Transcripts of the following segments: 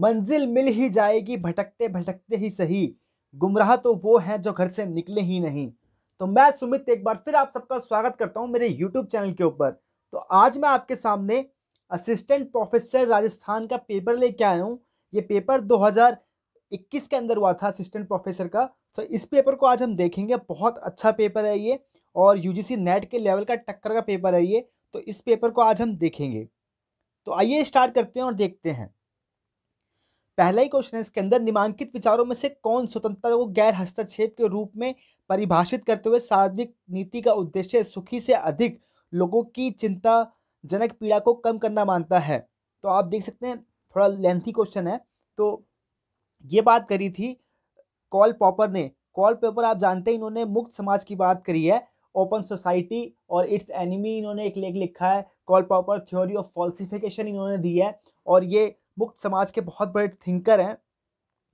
मंजिल मिल ही जाएगी भटकते भटकते ही सही गुमराह तो वो है जो घर से निकले ही नहीं तो मैं सुमित एक बार फिर आप सबका स्वागत करता हूं मेरे यूट्यूब चैनल के ऊपर तो आज मैं आपके सामने असिस्टेंट प्रोफेसर राजस्थान का पेपर लेके आया हूँ ये पेपर 2021 के अंदर हुआ था असिस्टेंट प्रोफेसर का तो इस पेपर को आज हम देखेंगे बहुत अच्छा पेपर है ये और यूजीसी नेट के लेवल का टक्कर का पेपर है ये तो इस पेपर को आज हम देखेंगे तो आइए स्टार्ट करते हैं और देखते हैं पहला ही क्वेश्चन है इसके अंदर निमांकित विचारों में से कौन स्वतंत्रता को गैर हस्तक्षेप के रूप में परिभाषित करते हुए सार्वजनिक नीति का उद्देश्य सुखी से अधिक लोगों की चिंता जनक पीड़ा को कम करना मानता है तो आप देख सकते हैं थोड़ा लेंथी क्वेश्चन है तो ये बात करी थी कॉल पॉपर ने कॉल पेपर आप जानते हैं इन्होंने मुक्त समाज की बात करी है ओपन सोसाइटी और इट्स एनिमी इन्होंने एक लेख लिखा है Karl Popper theory of falsification इन्होंने दी है और ये मुक्त समाज के बहुत बड़े थिंकर हैं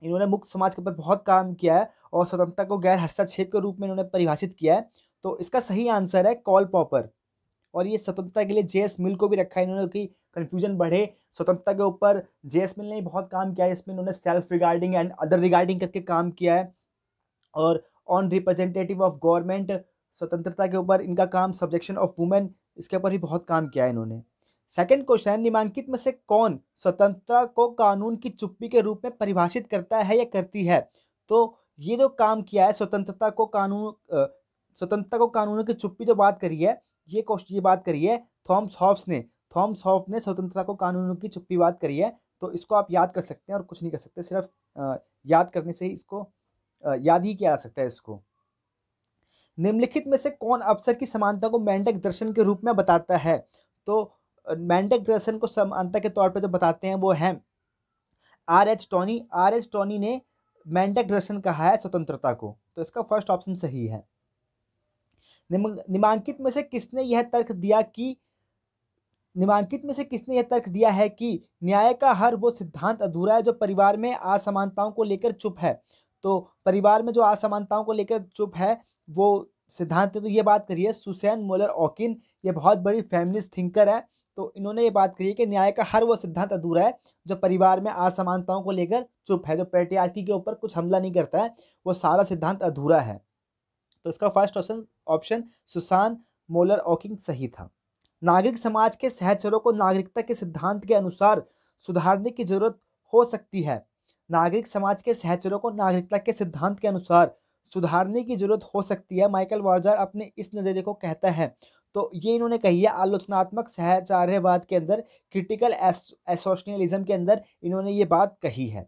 इन्होंने मुक्त समाज के ऊपर बहुत काम किया है और स्वतंत्रता को गैर हस्तक्षेप के रूप में इन्होंने परिभाषित किया है तो इसका सही आंसर है कॉल पॉपर और ये स्वतंत्रता के लिए जे एस मिल को भी रखा है इन्होंने कि कन्फ्यूजन बढ़े स्वतंत्रता के ऊपर जे एस मिल ने बहुत काम किया है इसमें इन्होंने self regarding and other regarding करके काम किया है और ऑन रिप्रेजेंटेटिव ऑफ गवर्नमेंट स्वतंत्रता के ऊपर इनका काम सब्जेक्शन ऑफ वुमेन इसके ऊपर भी बहुत काम किया है इन्होंने सेकंड क्वेश्चन है निम्नलिखित में से कौन स्वतंत्रता को कानून की चुप्पी के रूप में परिभाषित करता है या करती है तो ये जो काम किया है स्वतंत्रता को कानून स्वतंत्रता को कानूनों की चुप्पी जो बात करी है ये क्वेश्चन ये बात करी है थॉम्स हॉब्स ने थॉम्स हॉब्स ने स्वतंत्रता को कानूनों की चुप्पी बात करी है तो इसको आप याद कर सकते हैं और कुछ नहीं कर सकते सिर्फ याद करने से ही इसको याद ही किया जा सकता है इसको निम्नलिखित में से कौन अवसर की समानता को मेंढक दर्शन के रूप में बताता है तो मैंडक ग्रसन को समानता के तौर पर जो बताते हैं वो हैं R H Tawney R H Tawney ने मैंडक ग्रसन कहा है स्वतंत्रता को तो इसका फर्स्ट ऑप्शन सही है निमांकित में से किसने यह तर्क दिया कि निमांकित में से किसने यह तर्क दिया है कि न्याय का हर वो सिद्धांत अधूरा है जो परिवार में असमानताओं को लेकर चुप है तो परिवार में जो असमानताओं को लेकर चुप है वो सिद्धांत तो ये बात करिए सुसैन मोलर ओकिन ये बहुत बड़ी फैमिली थिंकर है तो इन्होंने ये बात कही कि न्याय का हर वो सिद्धांत अधूरा है जो परिवार में असमानताओं को लेकर चुप है जो पेट्रियार्की के ऊपर कुछ हमला नहीं करता है वो सारा सिद्धांत अधूरा है तो इसका first option option Susan Moller Okin सही था नागरिक समाज के सहचरों को नागरिकता के सिद्धांत के अनुसार सुधारने की जरूरत हो सकती है नागरिक समाज के सहचरों को नागरिकता के सिद्धांत के अनुसार सुधारने की जरूरत हो सकती है माइकल वार्जर अपने इस नज़रिए को कहता है तो ये इन्होंने कही है आलोचनात्मक सहचार्यवाद के अंदर क्रिटिकल एसोशनलिज्म के अंदर इन्होंने ये बात कही है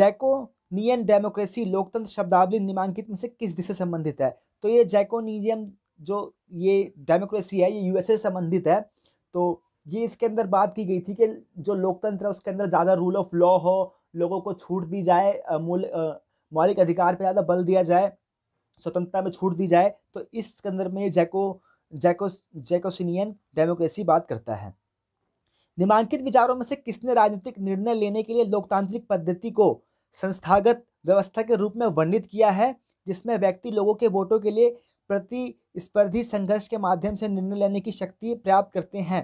जैकोनियन डेमोक्रेसी लोकतंत्र शब्दावली निमांकित में से किस दिशा से संबंधित है तो ये जैकोनियम जो ये डेमोक्रेसी है ये यूएसए से संबंधित है तो ये इसके अंदर बात की गई थी कि जो लोकतंत्र है उसके अंदर ज़्यादा रूल ऑफ लॉ हो लोगों को छूट दी जाए मौलिक अधिकार पे ज़्यादा बल दिया जाए स्वतंत्रता में छूट दी जाए तो इस संदर्भ में जैको जैको जैकोसिनियन डेमोक्रेसी बात करता है निमांकित विचारों में से किसने राजनीतिक निर्णय लेने के लिए लोकतांत्रिक पद्धति को संस्थागत व्यवस्था के रूप में वर्णित किया है जिसमें व्यक्ति लोगों के वोटों के लिए प्रतिस्पर्धी संघर्ष के माध्यम से निर्णय लेने की शक्ति प्राप्त करते हैं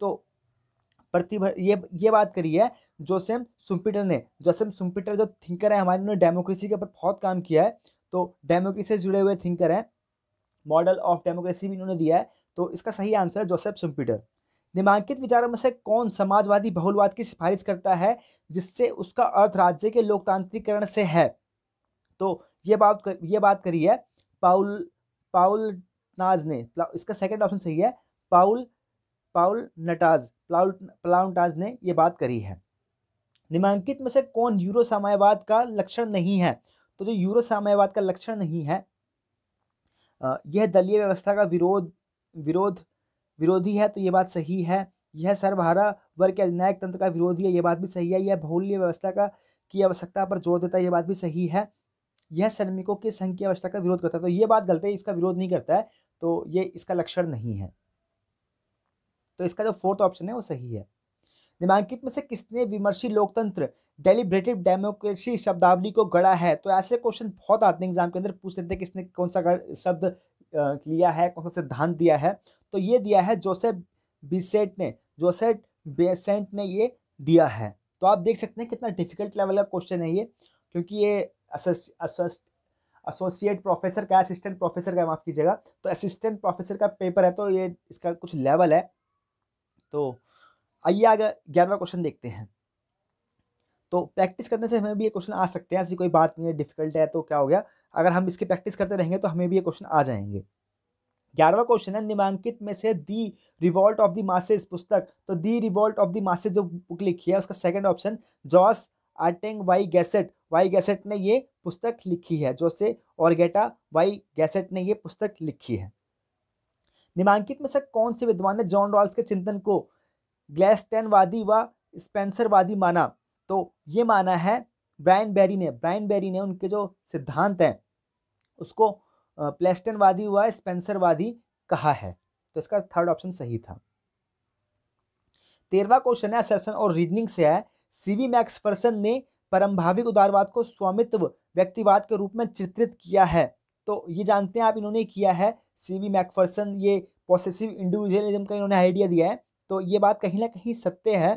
तो प्रतिभा ये ये बात करी है जोसेम सुम्पिटर ने जोसेम सुम्पिटर जो थिंकर है हमारे उन्होंने डेमोक्रेसी के ऊपर बहुत काम किया है तो डेमोक्रेसी से जुड़े हुए थिंकर हैं मॉडल ऑफ डेमोक्रेसी भी इन्होंने दिया है तो इसका सही आंसर है जोसेफ सुम्पीटर निमांकित विचारों में से कौन समाजवादी बहुलवाद की सिफारिश करता है जिससे उसका अर्थ राज्य के लोकतांत्रिकरण से है तो ये बात कर, ये बात करी है पाउल पाउल नाज ने इसका सेकंड ऑप्शन सही है पाउल पाउल नटाज प्लाउल प्लाउनटाज ने ये बात करी है निमांकित में से कौन यूरो सामयवाद का लक्षण नहीं है तो जो यूरो साम्यवाद का लक्षण नहीं है यह दलीय व्यवस्था का विरोध विरोध विरोधी है तो ये बात सही है यह सर्वहारा वर्ग के अधिनायक तंत्र का विरोधी है यह बात भी सही है यह बहुल्य व्यवस्था का की आवश्यकता पर जोर देता है यह बात भी सही है यह श्रमिकों के संघ की आवश्यकता का विरोध करता है तो ये बात गलत है इसका विरोध नहीं करता है तो ये इसका लक्षण नहीं है तो इसका जो फोर्थ ऑप्शन है वो सही है निमांकित में से किसने विमर्शी लोकतंत्र डेलीब्रेटिव डेमोक्रेसी शब्दावली को गढ़ा है तो ऐसे क्वेश्चन बहुत आते हैं एग्जाम के अंदर पूछ लेते हैं किसने कौन सा शब्द लिया है कौन सा सिद्धांत दिया है तो ये दिया है जोसेफ बिसेट ने जोसेफ बेसेंट ने ये दिया है तो आप देख सकते हैं कितना डिफिकल्ट लेवल का क्वेश्चन है ये क्योंकि ये एसोसिएट प्रोफेसर का असिस्टेंट प्रोफेसर का माफ़ कीजिएगा तो असिस्टेंट प्रोफेसर का पेपर है तो ये इसका कुछ लेवल है तो आइए आगे ग्यारहवा क्वेश्चन देखते हैं तो प्रैक्टिस करने से हमें भी ये क्वेश्चन आ सकते हैं ऐसी कोई बात नहीं है डिफिकल्ट है तो क्या हो गया अगर हम इसकी प्रैक्टिस करते रहेंगे तो हमें भी ये क्वेश्चन आ जाएंगे ग्यारहवा क्वेश्चन है निमांकित में से the revolt of the masses पुस्तक तो the revolt of the masses जो बुक लिखी है उसका second option Jose Ortega y Gasset y Gasset ने ये पुस्तक लिखी है जोसे ऑर्गेटा वाई गैसेट ने ये पुस्तक लिखी है निमांकित में से कौन से विद्वान ने जॉन रॉल्स के चिंतन को ग्लैस्टनवादी व स्पेंसरवादी माना तो ये माना है ब्रायन बेरी ने ब्रायन बेरी ने उनके जो सिद्धांत हैं उसको प्लेस्टनवादी व स्पेंसरवादी कहा है तो इसका थर्ड ऑप्शन सही था तेरवा क्वेश्चन है असरसन और रीजनिंग से है सीवी मैक्सफर्सन ने परम्भाविक उदारवाद को स्वामित्व व्यक्तिवाद के रूप में चित्रित किया है तो ये जानते हैं आप इन्होंने किया है सीवी मैकफर्सन ये पॉसिसिव इंडिविजुअलिज्म का इन्होंने आइडिया दिया है तो ये बात कहीं ना कहीं सत्य है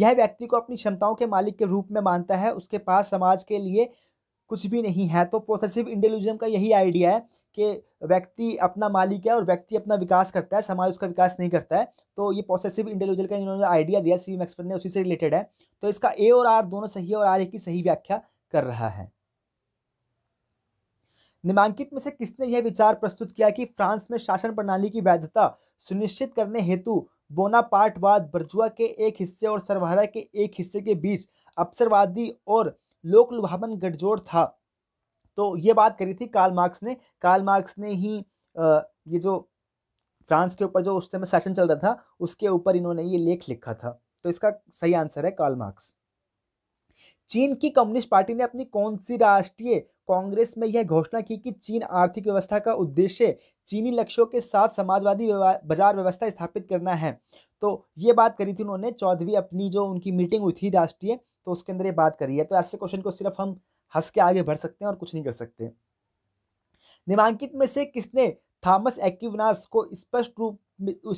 यह व्यक्ति को अपनी क्षमताओं के मालिक के रूप में मानता है उसके पास समाज के लिए कुछ भी नहीं है तो प्रोसेसिव इंटेलिज्म का यही आइडिया है कि व्यक्ति अपना मालिक है और व्यक्ति अपना विकास करता है समाज उसका विकास नहीं करता है तो ये प्रोसेसिव इंटेलिजेंस का इन्होंने आइडिया दिया सी एक्सपर्ट ने उसी से रिलेटेड है तो इसका ए और आर दोनों सही है और आर एक ही सही व्याख्या कर रहा है निमांकित में से किसने यह विचार प्रस्तुत किया कि फ्रांस में शासन प्रणाली की वैधता सुनिश्चित करने हेतु बोनापार्टवाद बर्जुआ के एक हिस्से और सरवारा के एक हिस्से के बीच अवसरवादी और लोक लुभावन गठजोड़ था तो ये बात करी थी कार्ल मार्क्स ने कार्ल मार्क्स ने ही ये जो फ्रांस के ऊपर जो उस समय शासन चल रहा था उसके ऊपर इन्होंने ये लेख लिखा था तो इसका सही आंसर है कार्ल मार्क्स चीन की कम्युनिस्ट पार्टी ने अपनी कौन सी राष्ट्रीय कांग्रेस में यह घोषणा की कि चीन आर्थिक व्यवस्था का उद्देश्य चीनी लक्ष्यों के साथ समाजवादी बाजार व्यवस्था स्थापित करना है तो ये बात करी थी उन्होंने चौधरी अपनी जो उनकी मीटिंग हुई थी राष्ट्रीय तो उसके अंदर ये बात करी है तो ऐसे क्वेश्चन को सिर्फ हम हंस के आगे भर सकते हैं और कुछ नहीं कर सकते निमांकित में से किसने थॉमस एक्विनास को स्पष्ट रूप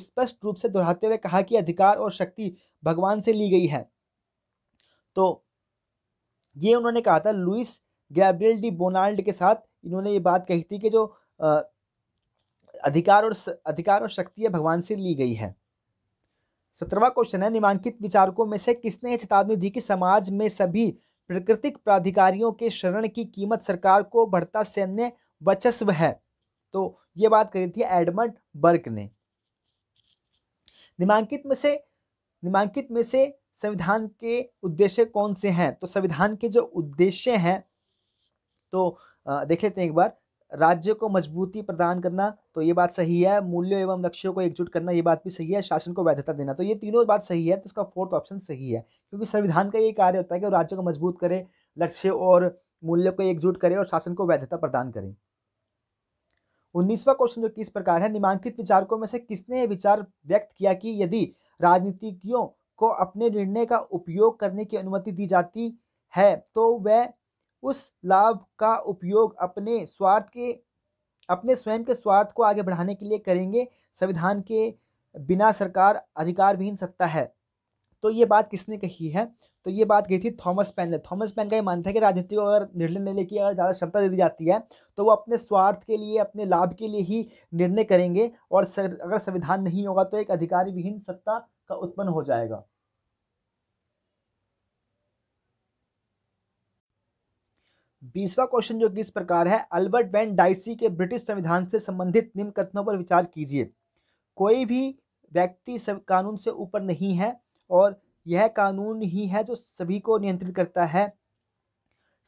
स्पष्ट रूप से दोहराते हुए कहा कि अधिकार और शक्ति भगवान से ली गई है तो ये उन्होंने कहा था लुइस गैब्रियल डी बोनाल्ड के साथ इन्होंने ये बात कही थी कि जो आ, अधिकार और अधिकार और शक्ति है भगवान से ली गई है सत्रहवा क्वेश्चन है निमांकित विचारकों में से किसने ये चेतावनी दी कि समाज में सभी प्राकृतिक प्राधिकारियों के शरण की कीमत सरकार को बढ़ता सैन्य वचस्व है तो ये बात करी थी एडमंड बर्क ने निमांकित में से निमांकित में से संविधान के उद्देश्य कौन से हैं तो संविधान के जो उद्देश्य हैं तो देख लेते हैं एक बार राज्य को मजबूती प्रदान करना तो ये बात सही है मूल्यों एवं लक्ष्यों को एकजुट करना ये बात भी सही है शासन को वैधता देना तो ये तीनों बात सही है तो इसका फोर्थ ऑप्शन सही है क्योंकि संविधान का ये कार्य होता है कि राज्य को मजबूत करे लक्ष्य और मूल्य को एकजुट करे और शासन को वैधता प्रदान करें उन्नीसवा क्वेश्चन जो किस प्रकार है निमांकित विचारकों में से किसने विचार व्यक्त किया कि यदि राजनीतिज्ञों को अपने निर्णय का उपयोग करने की अनुमति दी जाती है तो वह उस लाभ का उपयोग अपने स्वार्थ के अपने स्वयं के स्वार्थ को आगे बढ़ाने के लिए करेंगे संविधान के बिना सरकार अधिकारविहीन सत्ता है तो ये बात किसने कही है तो ये बात कही थी थॉमस पेन ने थॉमस पेन का ये मानता है कि राजनीति को अगर निर्णय लेने की अगर ज़्यादा क्षमता दे दी जाती है तो वो अपने स्वार्थ के लिए अपने लाभ के लिए ही निर्णय करेंगे और सर, अगर संविधान नहीं होगा तो एक अधिकार विहीन सत्ता का उत्पन्न हो जाएगा बीसवा क्वेश्चन जो कि इस प्रकार है अल्बर्ट वैन डाइसी के ब्रिटिश संविधान से संबंधित निम्न कथनों पर विचार कीजिए कोई भी व्यक्ति सब कानून से ऊपर नहीं है और यह कानून ही है जो सभी को नियंत्रित करता है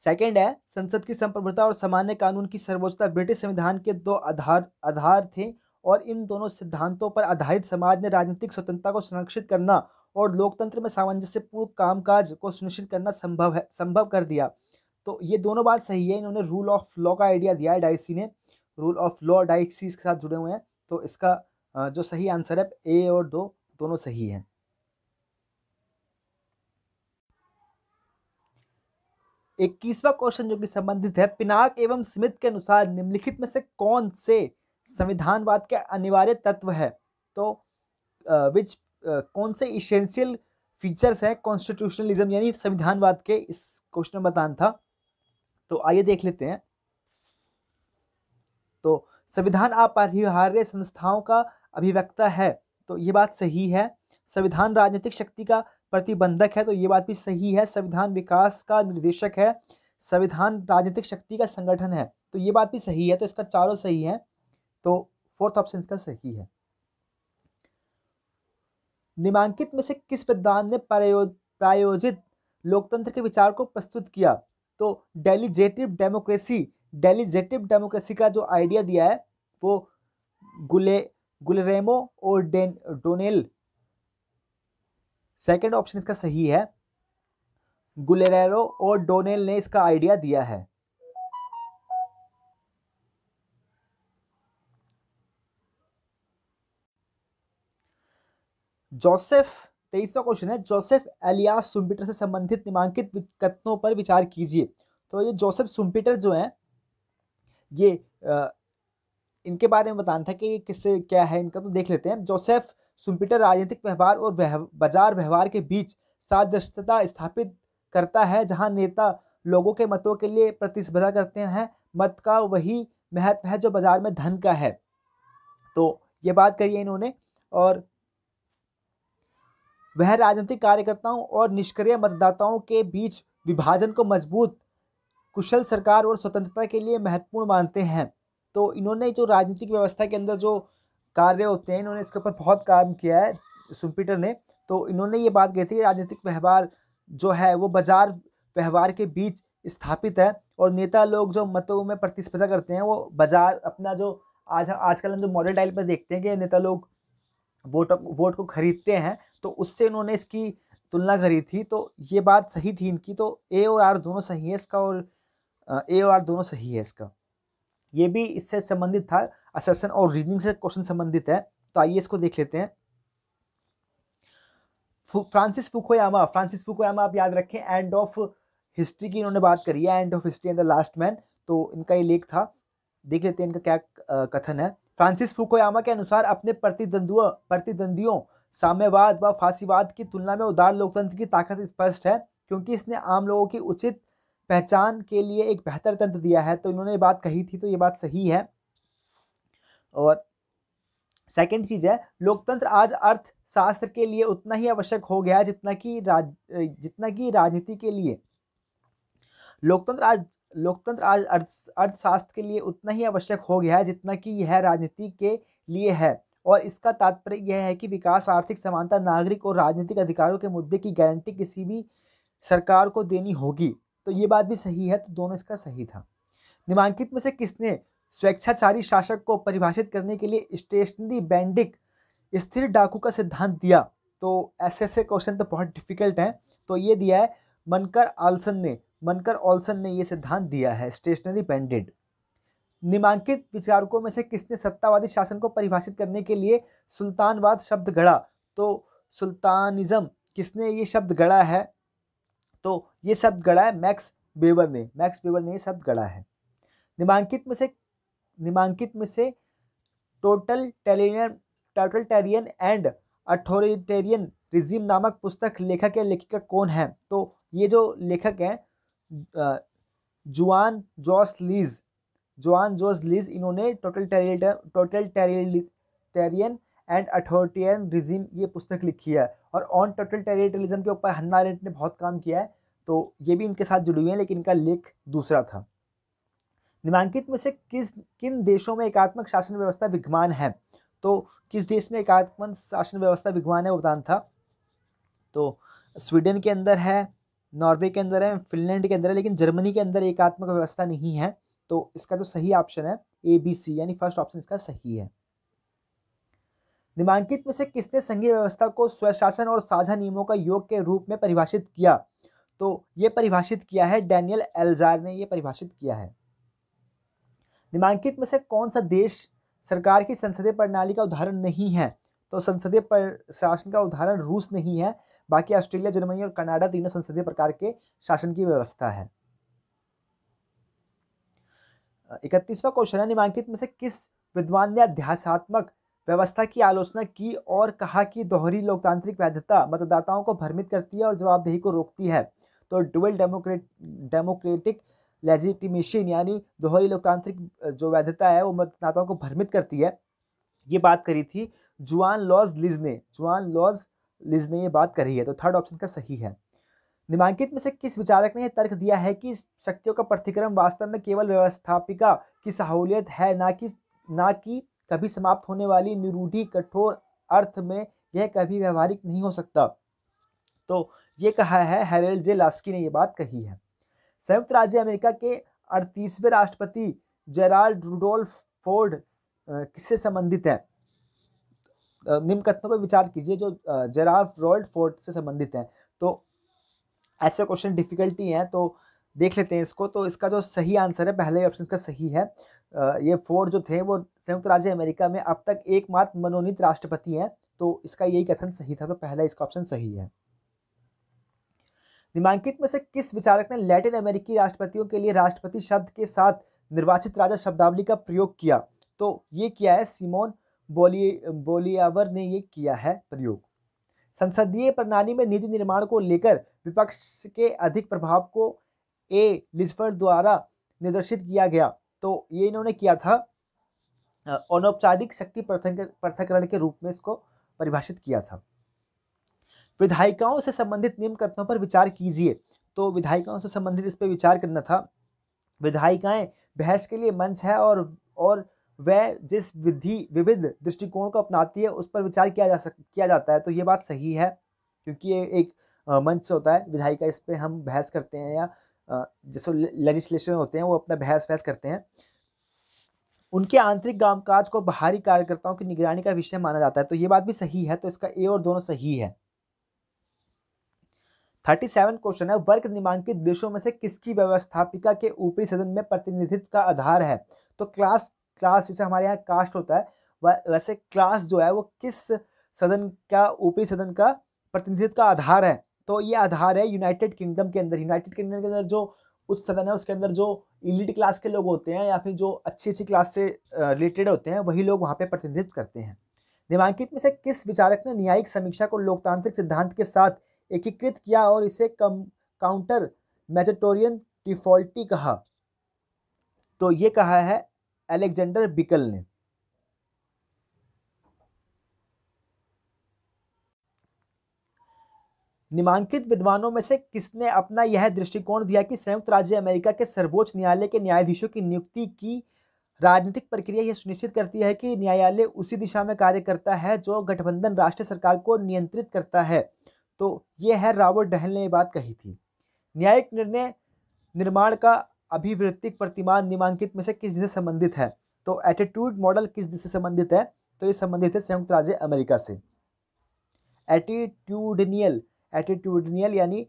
सेकंड है संसद की संप्रभुता और सामान्य कानून की सर्वोच्चता ब्रिटिश संविधान के दो आधार आधार थे और इन दोनों सिद्धांतों पर आधारित समाज ने राजनीतिक स्वतंत्रता को संरक्षित करना और लोकतंत्र में सामंजस्यपूर्ण कामकाज को सुनिश्चित करना संभव है संभव कर दिया तो ये दोनों बात सही है इन्होंने रूल ऑफ लॉ का आइडिया दिया है डाइसी ने रूल ऑफ लॉ डाइसी के साथ जुड़े हुए हैं तो इसका जो सही आंसर है ए और दो दोनों सही हैं इक्कीसवा क्वेश्चन जो कि संबंधित है पिनाक एवं स्मिथ के अनुसार निम्नलिखित में से कौन से संविधानवाद के अनिवार्य तत्व है तो विच कौन से इसेंशियल फीचर्स हैं कॉन्स्टिट्यूशनलिज्म यानी संविधानवाद के इस क्वेश्चन में बताना था तो आइए देख लेते हैं तो संविधान अपरिहार्य संस्थाओं का अभिव्यक्ता है तो ये बात सही है संविधान राजनीतिक शक्ति का प्रतिबंधक है तो ये बात भी सही है संविधान विकास का निर्देशक है संविधान राजनीतिक शक्ति का संगठन है तो ये बात भी सही है तो इसका चारों सही है तो फोर्थ ऑप्शन इसका सही है निमांकित में से किस विद्वान ने प्रायोजित लोकतंत्र के विचार को प्रस्तुत किया तो डेलीजेटिव डेमोक्रेसी डेलीजेटिव डेमोक्रेसी का जो आइडिया दिया है वो गुले गुलरेमो और डेन डोनेल सेकेंड ऑप्शन इसका सही है गुलेरो और डोनेल ने इसका आइडिया दिया है जोसेफ तेईसवा क्वेश्चन है जोसेफ एलिया सुम्पिटर से संबंधित निमांकित कथनों पर विचार कीजिए तो ये जोसेफ सुम्पिटर जो है ये आ, इनके बारे में बताना था कि ये किससे क्या है इनका तो देख लेते हैं जोसेफ सुम्पिटर राजनीतिक व्यवहार और बाजार व्यवहार के बीच सादृश्यता स्थापित करता है जहां नेता लोगों के मतों के लिए प्रतिस्पर्धा करते हैं मत का वही महत्व है जो बाजार में धन का है तो ये बात करिए इन्होंने और वह राजनीतिक कार्यकर्ताओं और निष्क्रिय मतदाताओं के बीच विभाजन को मजबूत कुशल सरकार और स्वतंत्रता के लिए महत्वपूर्ण मानते हैं तो इन्होंने जो राजनीतिक व्यवस्था के अंदर जो कार्य होते हैं इन्होंने इसके ऊपर बहुत काम किया है सुमपीटर ने तो इन्होंने ये बात कही थी राजनीतिक व्यवहार जो है वो बाजार व्यवहार के बीच स्थापित है और नेता लोग जो मतों में प्रतिस्पर्धा करते हैं वो बाजार अपना जो आज आजकल हम जो मॉडल टाइल पर देखते हैं कि नेता लोग वोट वोट को खरीदते हैं तो उससे इन्होंने इसकी तुलना करी थी तो ये बात सही थी इनकी तो ए और आर दोनों सही है इसका और ए और आर दोनों सही है इसका ये भी इससे संबंधित था असेसन और रीजनिंग से क्वेश्चन संबंधित है तो आइए इसको देख लेते हैं फ्रांसिस फुकोयामा फ्रांसिस फुकोयामा आप याद रखें एंड ऑफ हिस्ट्री की इन्होंने बात करी है end of history and the last man तो इनका ये लेख था देख लेते हैं इनका क्या कथन है फ्रांसिस फुकोयामा के अनुसार अपने प्रतिद्वंदियों प्रतिद्वंदियों साम्यवाद व फांसीवाद की तुलना में उदार लोकतंत्र की ताकत स्पष्ट है क्योंकि इसने आम लोगों की उचित पहचान के लिए एक बेहतर तंत्र दिया है तो इन्होंने ये बात कही थी तो ये बात सही है और सेकंड चीज़ है लोकतंत्र आज अर्थशास्त्र के लिए उतना ही आवश्यक हो गया जितना कि राज जितना कि राजनीति के लिए लोकतंत्र आज लोकतंत्र आज अर्थ अर्थशास्त्र के लिए उतना ही आवश्यक हो गया है जितना कि यह राजनीति के लिए है और इसका तात्पर्य यह है कि विकास आर्थिक समानता नागरिक और राजनीतिक अधिकारों के मुद्दे की गारंटी किसी भी सरकार को देनी होगी तो ये बात भी सही है तो दोनों इसका सही था निमांकित में से किसने स्वेच्छाचारी शासक को परिभाषित करने के लिए स्टेशनरी बैंडिक स्थिर डाकू का सिद्धांत दिया तो ऐसे ऐसे क्वेश्चन तो बहुत डिफिकल्ट हैं तो ये दिया है मनकर आलसन ने मनकर ऑल्सन ने यह सिद्धांत दिया है स्टेशनरी पेंडेड निमांकित विचारकों में से किसने सत्तावादी शासन को परिभाषित करने के लिए सुल्तानवाद शब्द गढ़ा तो सुल्तानिज़म किसने ये शब्द गढ़ा है तो ये शब्द गढ़ा है मैक्स बेबर ने मैक्स बेबर ने यह शब्द गढ़ा है निमांकित में से निमांकित में से totalitarian totalitarian and authoritarian regime नामक पुस्तक लेखक या लेखिका कौन है तो ये जो लेखक हैं जुआन Jose Linz Juan Jose Linz इन्होंने total totalitarian and authoritarian regime ये पुस्तक लिखी है और ऑन टोटल टेरिटरिज्म के ऊपर हन्ना रेंट ने बहुत काम किया है तो ये भी इनके साथ जुड़ी हुई है लेकिन इनका लेख दूसरा था निमांकित में से किस किन देशों में एकात्मक शासन व्यवस्था विद्यमान है तो किस देश में एकात्मक शासन व्यवस्था विद्यमान है वो बताना था तो स्वीडन के अंदर है नॉर्वे के अंदर है फिनलैंड के अंदर है लेकिन जर्मनी के अंदर एकात्मक व्यवस्था नहीं है तो इसका जो सही ऑप्शन है ए बी सी यानी फर्स्ट ऑप्शन इसका सही है निमांकित में से किसने संघीय व्यवस्था को स्वशासन और साझा नियमों का योग के रूप में परिभाषित किया तो ये परिभाषित किया है डैनियल एल्जार ने यह परिभाषित किया है निमांकित में से कौन सा देश सरकार की संसदीय प्रणाली का उदाहरण नहीं है तो संसदीय शासन का उदाहरण रूस नहीं है बाकी ऑस्ट्रेलिया जर्मनी और कनाडा तीनों संसदीय प्रकार के शासन की व्यवस्था है इकतीसवा क्वेश्चन है निमांकित में से किस विद्वान ने अध्यासात्मक व्यवस्था की आलोचना की और कहा कि दोहरी लोकतांत्रिक वैधता मतदाताओं को भ्रमित करती है और जवाबदेही को रोकती है तो डुअल डेमोक्रेट डेमोक्रेटिक लेजिटिमेशन यानी दोहरी लोकतांत्रिक जो वैधता है वो मतदाताओं को भ्रमित करती है ये बात करी थी जुआन लॉज लिजने जुआन लॉज लिज ने ये बात करी है तो थर्ड ऑप्शन का सही है निमांकित में से किस विचारक ने यह तर्क दिया है कि शक्तियों का प्रतिक्रम वास्तव में केवल व्यवस्थापिका की सहूलियत है ना कि ना कि कभी समाप्त होने वाली निरूढ़ी कठोर अर्थ में यह कभी व्यवहारिक नहीं हो सकता तो ये कहा है हेरल्ड जे लास्की ने यह बात कही है संयुक्त राज्य अमेरिका के अड़तीसवें राष्ट्रपति जेराल्ड रूडोल्फ फोर्ड किससे संबंधित है निम्न कथनों पर विचार कीजिए जो जेरार रॉयल्ड फोर्ट से संबंधित हैं तो ऐसे क्वेश्चन डिफिकल्टी हैं तो देख लेते हैं इसको तो इसका जो सही आंसर है पहले ऑप्शन का सही है ये फोर्ड जो थे वो संयुक्त राज्य अमेरिका में अब तक एकमात्र मनोनीत राष्ट्रपति हैं तो इसका यही कथन सही था तो पहला इसका ऑप्शन सही है निमांकित में से किस विचारक ने लैटिन अमेरिकी राष्ट्रपतियों के लिए राष्ट्रपति शब्द के साथ निर्वाचित राजा शब्दावली का प्रयोग किया तो ये किया है सीमोन बोली बोलियावर ने ये किया है प्रयोग संसदीय प्रणाली में नीति निर्माण को लेकर विपक्ष के अधिक प्रभाव को ए लिजफर द्वारा निर्देशित किया गया तो ये इन्होंने किया था अनौपचारिक शक्ति पृथकरण के रूप में इसको परिभाषित किया था विधायिकाओं से संबंधित निम्न कथनों पर विचार कीजिए तो विधायिकाओं से संबंधित इस पर विचार करना था विधायिकाएं बहस के लिए मंच है और और वह जिस विधि विविध दृष्टिकोण को अपनाती है उस पर विचार किया जा सक किया जाता है तो ये बात सही है क्योंकि ये एक मंच होता है विधायिका इस पर हम बहस करते हैं या जैसे लेजिस्लेशन होते हैं वो अपना बहस बहस करते हैं उनके आंतरिक कामकाज को बाहरी कार्यकर्ताओं की निगरानी का विषय माना जाता है तो ये बात भी सही है तो इसका ए और दोनों सही है थर्टी सेवन क्वेश्चन है वर्ग निमांकित देशों में से किसकी व्यवस्थापिका के ऊपरी सदन में प्रतिनिधित्व का आधार है तो क्लास क्लास जैसे हमारे यहाँ कास्ट होता है वैसे क्लास जो है वो किस सदन का ऊपरी सदन का प्रतिनिधित्व का आधार है तो ये आधार है यूनाइटेड किंगडम के अंदर यूनाइटेड किंगडम के अंदर जो उच्च सदन है उसके अंदर जो इलिट क्लास के लोग होते हैं या फिर जो अच्छी अच्छी क्लास से रिलेटेड होते हैं वही लोग वहाँ पे प्रतिनिधित्व करते हैं दिमांकित में से किस विचारक ने न्यायिक समीक्षा को लोकतांत्रिक सिद्धांत के साथ एकीकृत किया और इसे कम काउंटर मेजोटोरियन डिफॉल्टी कहा तो ये कहा है एलेक्जेंडर बिकल ने निमांकित विद्वानों में से किसने अपना यह दृष्टिकोण दिया कि संयुक्त राज्य अमेरिका के सर्वोच्च न्यायालय के न्यायाधीशों की नियुक्ति की राजनीतिक प्रक्रिया यह सुनिश्चित करती है कि न्यायालय उसी दिशा में कार्य करता है जो गठबंधन राष्ट्रीय सरकार को नियंत्रित करता है तो यह है रावत डहल ने ये बात कही थी न्यायिक निर्णय निर्माण का अभिवृत्तिक प्रतिमान निमांकित में से किस दिशा से संबंधित है तो एटीट्यूड मॉडल किस दिशा से संबंधित है तो ये संबंधित है संयुक्त राज्य अमेरिका से एटीट्यूडनियल एटीट्यूडनियल यानी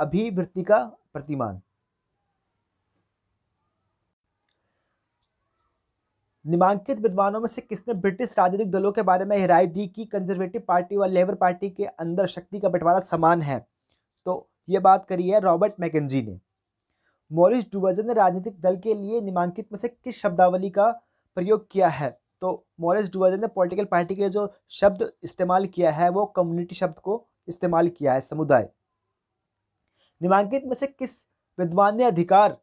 अभिवृत्ति का प्रतिमान निमांकित विद्वानों में से किसने ब्रिटिश राजनीतिक दलों के बारे में राय दी कि कंजर्वेटिव पार्टी व लेबर पार्टी के अंदर शक्ति का बंटवारा समान है तो ये बात करी है रॉबर्ट मैकेजी ने मॉरिस डुबर्जन ने राजनीतिक दल के लिए निमांकित में से किस शब्दावली का प्रयोग किया है तो मॉरिस डुबर्जन ने पॉलिटिकल पार्टी के लिए जो शब्द इस्तेमाल किया है वो कम्युनिटी शब्द को इस्तेमाल किया है समुदाय निमांकित में से किस विद्वान ने अधिकार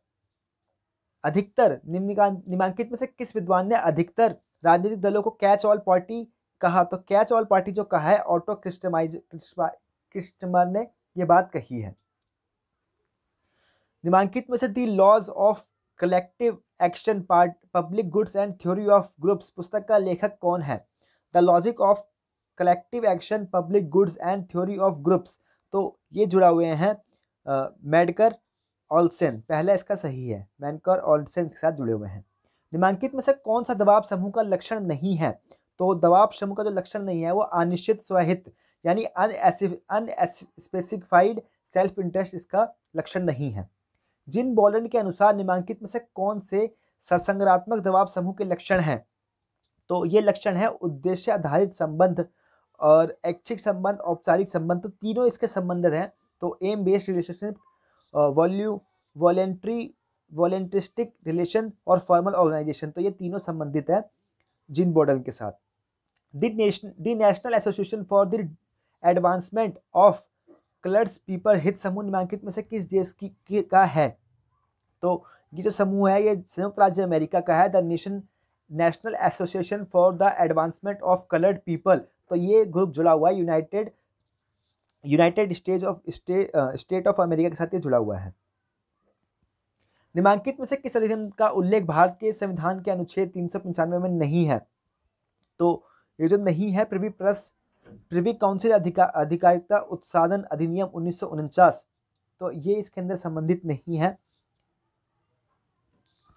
अधिकतर निमांकित में से किस विद्वान ने अधिकतर राजनीतिक दलों को कैच ऑल पार्टी कहा तो कैच ऑल पार्टी जो कहा है ऑटो क्रिस्टमाइज क्रिस्टमर ने ये बात कही है निमांकित में से the logic of collective action part public goods and theory of groups पुस्तक का लेखक कौन है the logic of collective action public goods and theory of groups तो ये जुड़ा हुए हैं मेडकर ऑल्सन पहला इसका सही है मैनकर ऑल्सन के साथ जुड़े हुए हैं निमांकित में से कौन सा दबाव समूह का लक्षण नहीं है तो दबाव समूह का जो लक्षण नहीं है वो अनिश्चित स्वहित यानी स्पेसिफाइड सेल्फ इंटरेस्ट इसका लक्षण नहीं है जिन बॉलेंड के अनुसार निमांकित में से कौन से ससंगरात्मक दबाव समूह के लक्षण हैं तो ये लक्षण है उद्देश्य आधारित संबंध और ऐच्छिक संबंध औपचारिक संबंध तो तीनों इसके संबंधित हैं तो एम बेस्ड रिलेशनशिप वॉल्यू वॉलेंट्री वॉलेंट्रिस्टिक रिलेशन और फॉर्मल ऑर्गेनाइजेशन तो ये तीनों संबंधित है जिन बॉडल के साथ the nation the National Association for the Advancement of Colours People हित समूह नामांकित में से किस देश की, का है तो ये जो समूह है ये संयुक्त राज्य अमेरिका का है the nation National Association for the Advancement of Coloured People तो ये ग्रुप जुड़ा हुआ है United United State of State of America के साथ ये जुड़ा हुआ है निमांकित में से किस अधिनियम का उल्लेख भारत के संविधान के अनुच्छेद तीन में नहीं है तो ये जो नहीं है फिर भी प्लस प्रिवी काउंसिल अधिका अधिकारिता उत्साधन अधिनियम उन्नीस तो ये इसके अंदर संबंधित नहीं है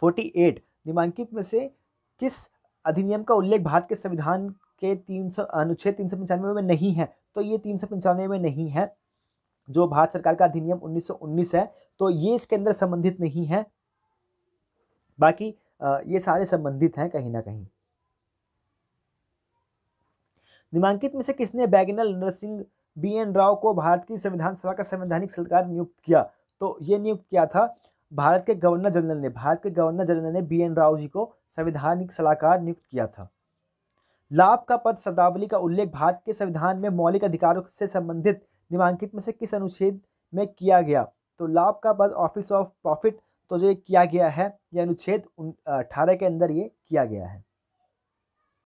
48 निमांकित में से किस अधिनियम का उल्लेख भारत के संविधान के तीन सौ अनुच्छेद तीन सौ पंचानवे में नहीं है तो ये तीन सौ पंचानवे में नहीं है जो भारत सरकार का अधिनियम 1919 है तो ये इसके अंदर संबंधित नहीं है बाकी ये सारे संबंधित हैं कहीं ना कहीं निमांकित में से किसने बैगनल नरसिंह बी एन राव को भारत की संविधान सभा का संवैधानिक सलाहकार नियुक्त किया तो ये नियुक्त किया था भारत के गवर्नर जनरल ने भारत के गवर्नर जनरल ने बी एन राव जी को संवैधानिक सलाहकार नियुक्त किया था लाभ का पद शब्दावली का उल्लेख भारत के संविधान में मौलिक अधिकारों से संबंधित निमांकित में से किस अनुच्छेद में किया गया तो लाभ का पद ऑफिस ऑफ प्रॉफिट तो जो ये किया गया है यह अनुच्छेद अठारह के अंदर ये किया गया है